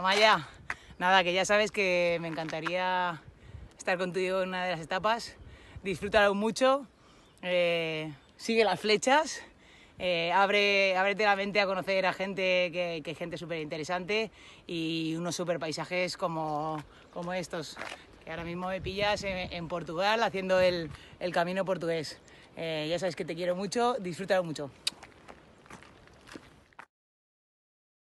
Amaya, nada, que ya sabes que me encantaría estar contigo en una de las etapas. Disfrútalo mucho, eh, sigue las flechas, eh, abre, ábrete la mente a conocer a gente que, gente súper interesante y unos súper paisajes como, como estos. Que ahora mismo me pillas en, Portugal haciendo el, camino portugués. Eh, ya sabes que te quiero mucho, disfrútalo mucho.